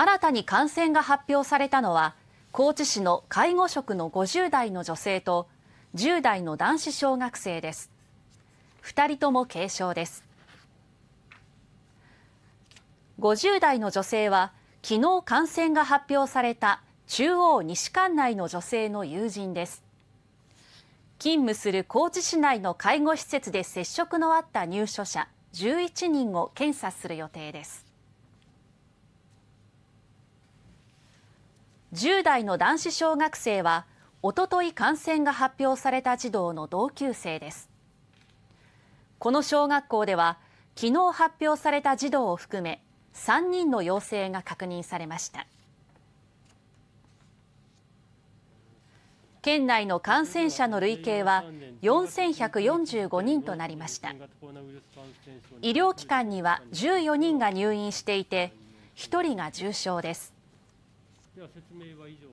新たに感染が発表されたのは、高知市の介護職の50代の女性と10代の男子小学生です。2人とも軽症です。50代の女性は、昨日感染が発表された中央西館内の女性の友人です。勤務する高知市内の介護施設で接触のあった入所者11人を検査する予定です。10代の男子小学生はおととい感染が発表された児童の同級生ですこの小学校では昨日発表された児童を含め3人の陽性が確認されました県内の感染者の累計は4145人となりました医療機関には14人が入院していて1人が重症ですでは説明は以上